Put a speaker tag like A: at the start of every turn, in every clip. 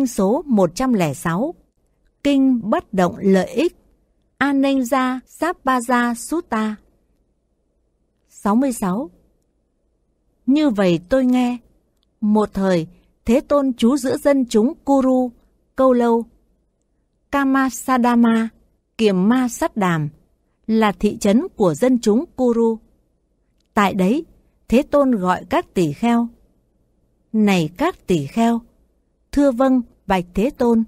A: Kinh số 106 Kinh bất động lợi ích Anenja Sapaja Sutta 66 Như vậy tôi nghe Một thời Thế Tôn chú giữa dân chúng Kuru Câu Lâu Kamasadama Kiểm Ma Sắt Đàm Là thị trấn của dân chúng Kuru Tại đấy Thế Tôn gọi các tỷ kheo Này các tỷ kheo Thưa vâng bạch Thế Tôn.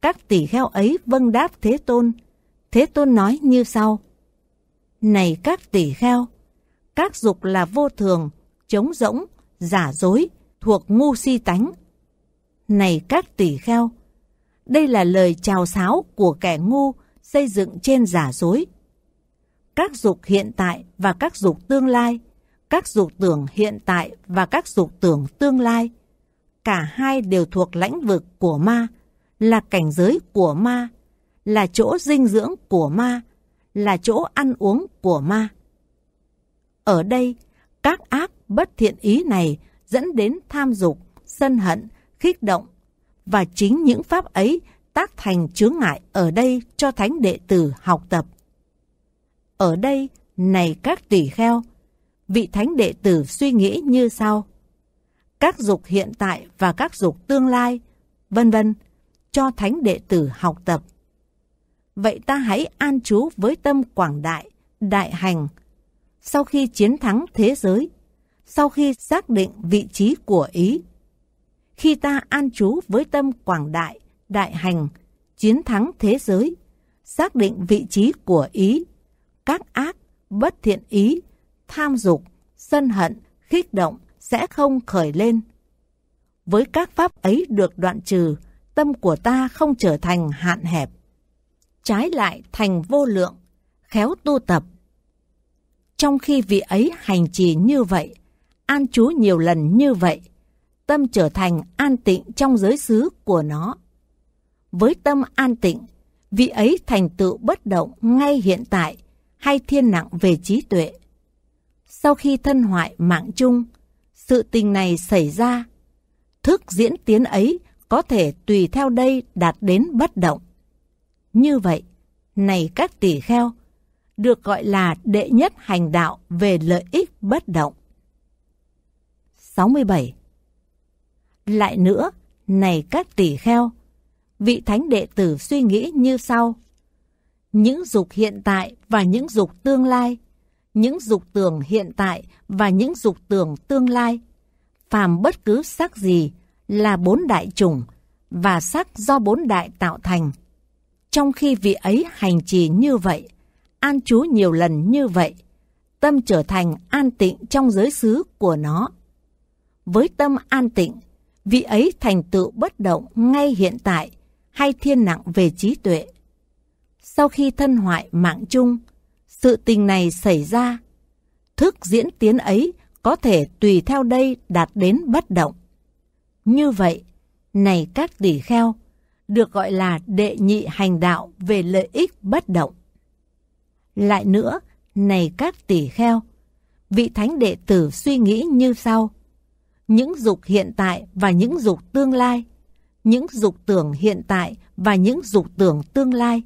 A: Các tỷ kheo ấy vâng đáp Thế Tôn. Thế Tôn nói như sau. Này các tỷ kheo, các dục là vô thường, trống rỗng, giả dối, thuộc ngu si tánh. Này các tỷ kheo, đây là lời chào sáo của kẻ ngu xây dựng trên giả dối. Các dục hiện tại và các dục tương lai, các dục tưởng hiện tại và các dục tưởng tương lai, cả hai đều thuộc lãnh vực của ma, là cảnh giới của ma, là chỗ dinh dưỡng của ma, là chỗ ăn uống của ma. Ở đây, các ác bất thiện ý này dẫn đến tham dục, sân hận, khích động và chính những pháp ấy tác thành chướng ngại ở đây cho thánh đệ tử học tập. Ở đây, này các tỷ kheo, vị thánh đệ tử suy nghĩ như sau các dục hiện tại và các dục tương lai, vân vân, cho thánh đệ tử học tập. Vậy ta hãy an trú với tâm quảng đại, đại hành. Sau khi chiến thắng thế giới, sau khi xác định vị trí của ý, khi ta an trú với tâm quảng đại, đại hành, chiến thắng thế giới, xác định vị trí của ý, các ác, bất thiện ý, tham dục, sân hận, khích động, sẽ không khởi lên. Với các pháp ấy được đoạn trừ, tâm của ta không trở thành hạn hẹp. Trái lại thành vô lượng, khéo tu tập. Trong khi vị ấy hành trì như vậy, an trú nhiều lần như vậy, tâm trở thành an tịnh trong giới xứ của nó. Với tâm an tịnh, vị ấy thành tựu bất động ngay hiện tại hay thiên nặng về trí tuệ. Sau khi thân hoại mạng chung, sự tình này xảy ra, thức diễn tiến ấy có thể tùy theo đây đạt đến bất động. Như vậy, này các tỷ kheo, được gọi là đệ nhất hành đạo về lợi ích bất động. 67. Lại nữa, này các tỷ kheo, vị thánh đệ tử suy nghĩ như sau. Những dục hiện tại và những dục tương lai những dục tưởng hiện tại và những dục tưởng tương lai. Phàm bất cứ sắc gì là bốn đại chủng và sắc do bốn đại tạo thành. Trong khi vị ấy hành trì như vậy, an trú nhiều lần như vậy, tâm trở thành an tịnh trong giới xứ của nó. Với tâm an tịnh, vị ấy thành tựu bất động ngay hiện tại hay thiên nặng về trí tuệ. Sau khi thân hoại mạng chung, sự tình này xảy ra. Thức diễn tiến ấy có thể tùy theo đây đạt đến bất động. Như vậy, này các tỷ kheo, được gọi là đệ nhị hành đạo về lợi ích bất động. Lại nữa, này các tỷ kheo, vị thánh đệ tử suy nghĩ như sau. Những dục hiện tại và những dục tương lai, những dục tưởng hiện tại và những dục tưởng tương lai,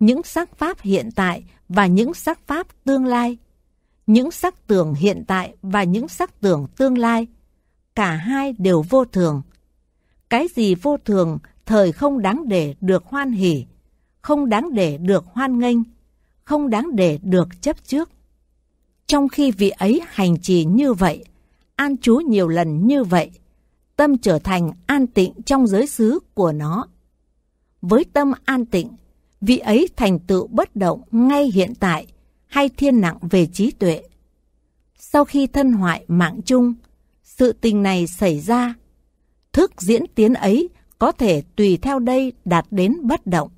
A: những sắc pháp hiện tại và những sắc pháp tương lai, những sắc tưởng hiện tại và những sắc tưởng tương lai, cả hai đều vô thường. Cái gì vô thường, thời không đáng để được hoan hỉ, không đáng để được hoan nghênh, không đáng để được chấp trước. Trong khi vị ấy hành trì như vậy, an trú nhiều lần như vậy, tâm trở thành an tịnh trong giới xứ của nó. Với tâm an tịnh, vị ấy thành tựu bất động ngay hiện tại hay thiên nặng về trí tuệ. Sau khi thân hoại mạng chung, sự tình này xảy ra, thức diễn tiến ấy có thể tùy theo đây đạt đến bất động.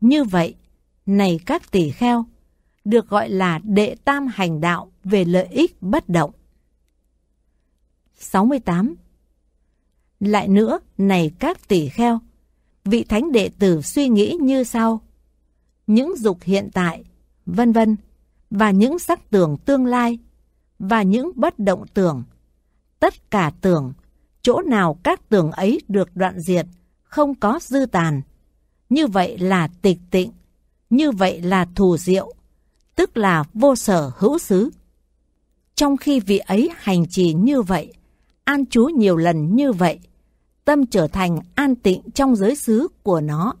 A: Như vậy, này các tỷ kheo, được gọi là đệ tam hành đạo về lợi ích bất động. 68. Lại nữa, này các tỷ kheo, vị thánh đệ tử suy nghĩ như sau. Những dục hiện tại, vân vân, và những sắc tưởng tương lai, và những bất động tưởng. Tất cả tưởng, chỗ nào các tưởng ấy được đoạn diệt, không có dư tàn. Như vậy là tịch tịnh, như vậy là thù diệu, tức là vô sở hữu xứ. Trong khi vị ấy hành trì như vậy, an trú nhiều lần như vậy, tâm trở thành an tịnh trong giới xứ của nó.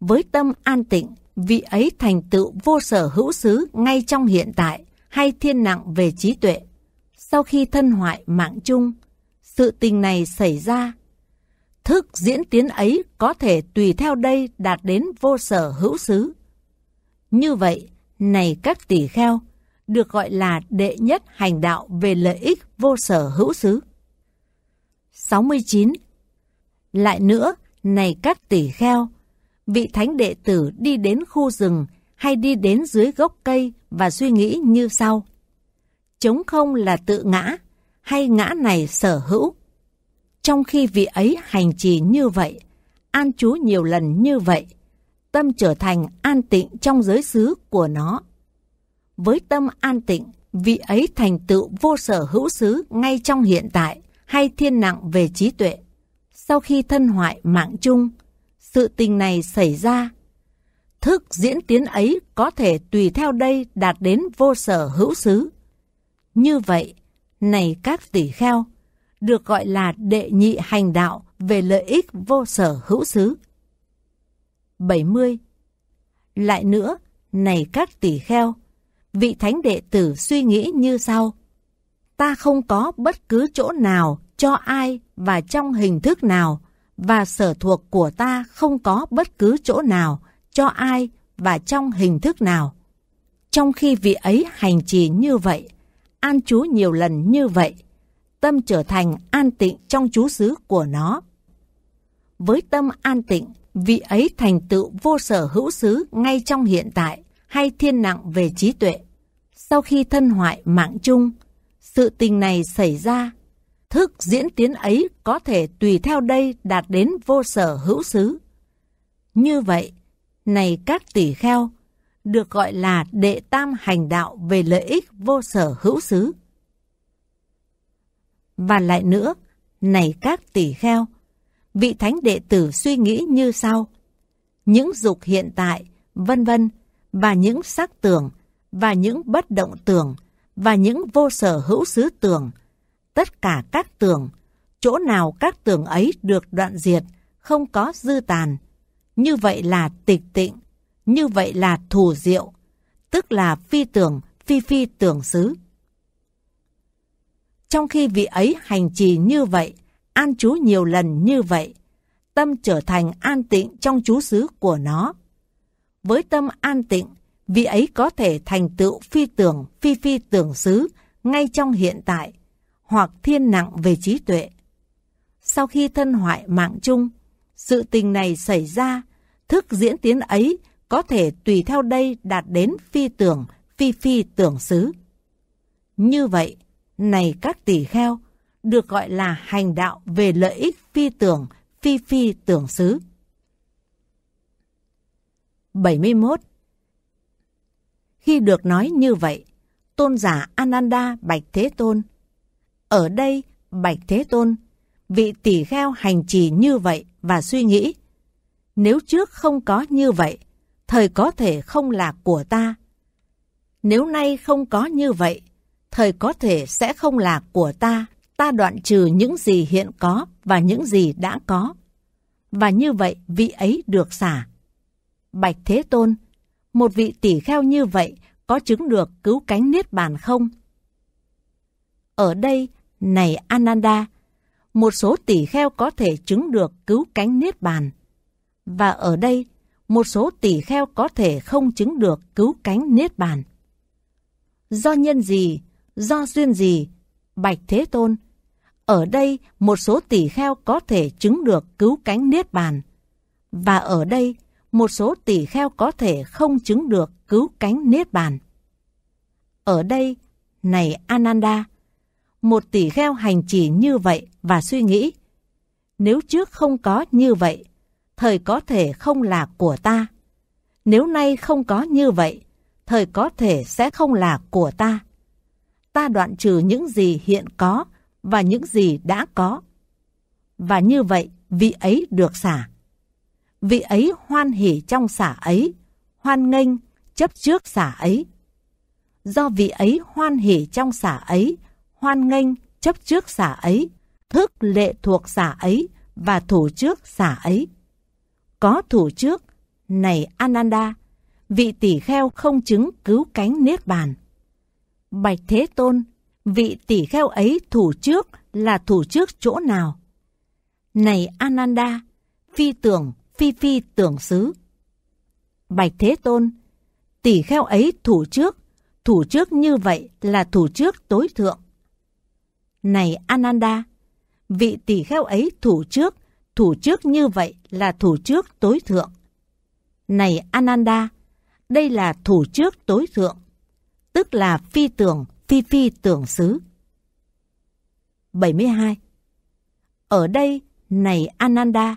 A: Với tâm an tịnh, vị ấy thành tựu vô sở hữu xứ ngay trong hiện tại hay thiên nặng về trí tuệ. Sau khi thân hoại mạng chung, sự tình này xảy ra. Thức diễn tiến ấy có thể tùy theo đây đạt đến vô sở hữu xứ. Như vậy, này các tỷ kheo, được gọi là đệ nhất hành đạo về lợi ích vô sở hữu xứ. 69. Lại nữa, này các tỷ kheo, vị thánh đệ tử đi đến khu rừng hay đi đến dưới gốc cây và suy nghĩ như sau. Chống không là tự ngã, hay ngã này sở hữu. Trong khi vị ấy hành trì như vậy, an trú nhiều lần như vậy, tâm trở thành an tịnh trong giới xứ của nó. Với tâm an tịnh, vị ấy thành tựu vô sở hữu xứ ngay trong hiện tại hay thiên nặng về trí tuệ sau khi thân hoại mạng chung. Sự tình này xảy ra. Thức diễn tiến ấy có thể tùy theo đây đạt đến vô sở hữu xứ. Như vậy, này các tỷ kheo, được gọi là đệ nhị hành đạo về lợi ích vô sở hữu xứ. 70. Lại nữa, này các tỷ kheo, vị thánh đệ tử suy nghĩ như sau ta không có bất cứ chỗ nào cho ai và trong hình thức nào và sở thuộc của ta không có bất cứ chỗ nào cho ai và trong hình thức nào. Trong khi vị ấy hành trì như vậy, an chú nhiều lần như vậy, tâm trở thành an tịnh trong chú xứ của nó. Với tâm an tịnh, vị ấy thành tựu vô sở hữu xứ ngay trong hiện tại hay thiên nặng về trí tuệ. Sau khi thân hoại mạng chung, sự tình này xảy ra, thức diễn tiến ấy có thể tùy theo đây đạt đến vô sở hữu xứ. Như vậy, này các tỷ kheo, được gọi là đệ tam hành đạo về lợi ích vô sở hữu xứ. Và lại nữa, này các tỷ kheo, vị thánh đệ tử suy nghĩ như sau. Những dục hiện tại, vân vân, và những sắc tưởng, và những bất động tưởng, và những vô sở hữu xứ tường. Tất cả các tường, chỗ nào các tường ấy được đoạn diệt, không có dư tàn. Như vậy là tịch tịnh, như vậy là thù diệu, tức là phi tường, phi phi tường xứ. Trong khi vị ấy hành trì như vậy, an trú nhiều lần như vậy, tâm trở thành an tịnh trong chú xứ của nó. Với tâm an tịnh, vị ấy có thể thành tựu phi tưởng, phi phi tưởng xứ ngay trong hiện tại, hoặc thiên nặng về trí tuệ. Sau khi thân hoại mạng chung, sự tình này xảy ra, thức diễn tiến ấy có thể tùy theo đây đạt đến phi tưởng, phi phi tưởng xứ. Như vậy, này các tỷ kheo, được gọi là hành đạo về lợi ích phi tưởng, phi phi tưởng xứ. 71. Khi được nói như vậy, tôn giả Ananda Bạch Thế Tôn. Ở đây, Bạch Thế Tôn, vị tỷ kheo hành trì như vậy và suy nghĩ. Nếu trước không có như vậy, thời có thể không là của ta. Nếu nay không có như vậy, thời có thể sẽ không là của ta. Ta đoạn trừ những gì hiện có và những gì đã có. Và như vậy vị ấy được xả. Bạch Thế Tôn, một vị tỷ kheo như vậy có chứng được cứu cánh niết bàn không? Ở đây, này Ananda, một số tỷ kheo có thể chứng được cứu cánh niết bàn. Và ở đây, một số tỷ kheo có thể không chứng được cứu cánh niết bàn. Do nhân gì, do duyên gì, Bạch Thế Tôn, ở đây một số tỷ kheo có thể chứng được cứu cánh niết bàn. Và ở đây, một số tỷ kheo có thể không chứng được cứu cánh niết bàn. Ở đây, này Ananda, một tỷ kheo hành trì như vậy và suy nghĩ, nếu trước không có như vậy, thời có thể không là của ta. Nếu nay không có như vậy, thời có thể sẽ không là của ta. Ta đoạn trừ những gì hiện có và những gì đã có. Và như vậy, vị ấy được xả vị ấy hoan hỉ trong xả ấy, hoan nghênh, chấp trước xả ấy. Do vị ấy hoan hỉ trong xả ấy, hoan nghênh, chấp trước xả ấy, thức lệ thuộc xả ấy và thủ trước xả ấy. Có thủ trước, này Ananda, vị tỷ kheo không chứng cứu cánh niết bàn. Bạch Thế Tôn, vị tỷ kheo ấy thủ trước là thủ trước chỗ nào? Này Ananda, phi tưởng phi phi tưởng xứ Bạch Thế Tôn, tỷ kheo ấy thủ trước, thủ trước như vậy là thủ trước tối thượng. Này Ananda, vị tỷ kheo ấy thủ trước, thủ trước như vậy là thủ trước tối thượng. Này Ananda, đây là thủ trước tối thượng, tức là phi tưởng, phi phi tưởng xứ. 72. Ở đây, này Ananda,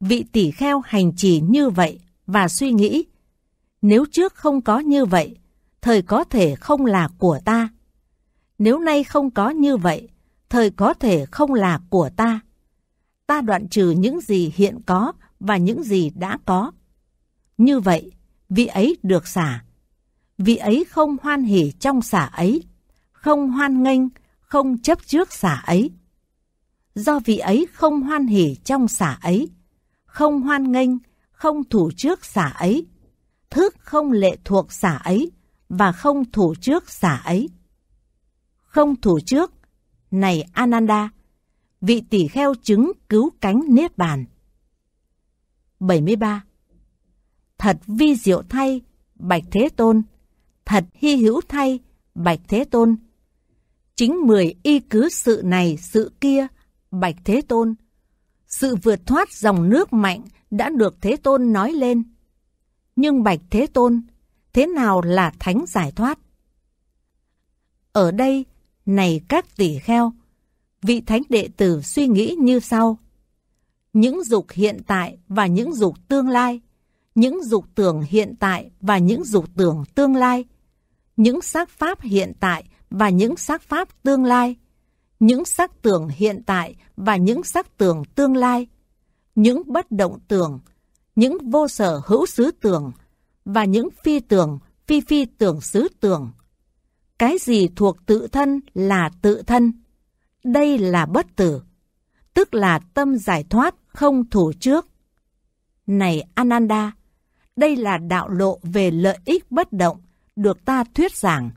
A: vị tỷ kheo hành trì như vậy và suy nghĩ, nếu trước không có như vậy, thời có thể không là của ta. Nếu nay không có như vậy, thời có thể không là của ta. Ta đoạn trừ những gì hiện có và những gì đã có. Như vậy, vị ấy được xả. Vị ấy không hoan hỉ trong xả ấy, không hoan nghênh, không chấp trước xả ấy. Do vị ấy không hoan hỉ trong xả ấy, không hoan nghênh, không thủ trước xả ấy, thức không lệ thuộc xả ấy và không thủ trước xả ấy. Không thủ trước, này Ananda, vị tỷ kheo chứng cứu cánh Niết Bàn. 73. Thật vi diệu thay, Bạch Thế Tôn, thật hy hữu thay, Bạch Thế Tôn. Chính mười y cứ sự này sự kia, Bạch Thế Tôn sự vượt thoát dòng nước mạnh đã được Thế Tôn nói lên. Nhưng Bạch Thế Tôn, thế nào là thánh giải thoát? Ở đây, này các tỷ kheo, vị thánh đệ tử suy nghĩ như sau. Những dục hiện tại và những dục tương lai, những dục tưởng hiện tại và những dục tưởng tương lai, những sắc pháp hiện tại và những sắc pháp tương lai, những sắc tưởng hiện tại và những sắc tưởng tương lai, những bất động tưởng, những vô sở hữu xứ tưởng và những phi tưởng, phi phi tưởng xứ tưởng. Cái gì thuộc tự thân là tự thân. Đây là bất tử, tức là tâm giải thoát không thủ trước. Này Ananda, đây là đạo lộ về lợi ích bất động được ta thuyết giảng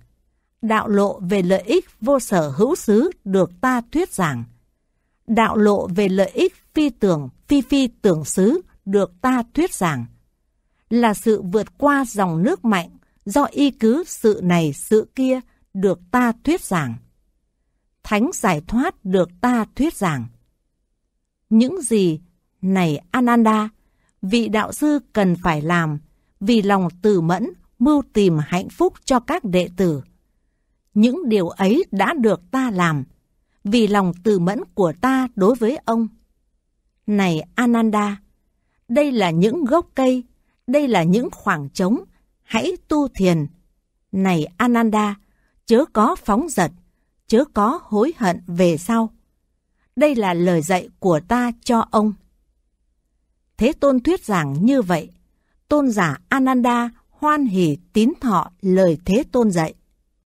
A: đạo lộ về lợi ích vô sở hữu xứ được ta thuyết giảng. Đạo lộ về lợi ích phi tưởng, phi phi tưởng xứ được ta thuyết giảng. Là sự vượt qua dòng nước mạnh do y cứ sự này sự kia được ta thuyết giảng. Thánh giải thoát được ta thuyết giảng. Những gì, này Ananda, vị đạo sư cần phải làm vì lòng từ mẫn mưu tìm hạnh phúc cho các đệ tử những điều ấy đã được ta làm, vì lòng từ mẫn của ta đối với ông. Này Ananda, đây là những gốc cây, đây là những khoảng trống, hãy tu thiền. Này Ananda, chớ có phóng giật, chớ có hối hận về sau. Đây là lời dạy của ta cho ông. Thế Tôn thuyết giảng như vậy, Tôn giả Ananda hoan hỉ tín thọ lời Thế Tôn dạy.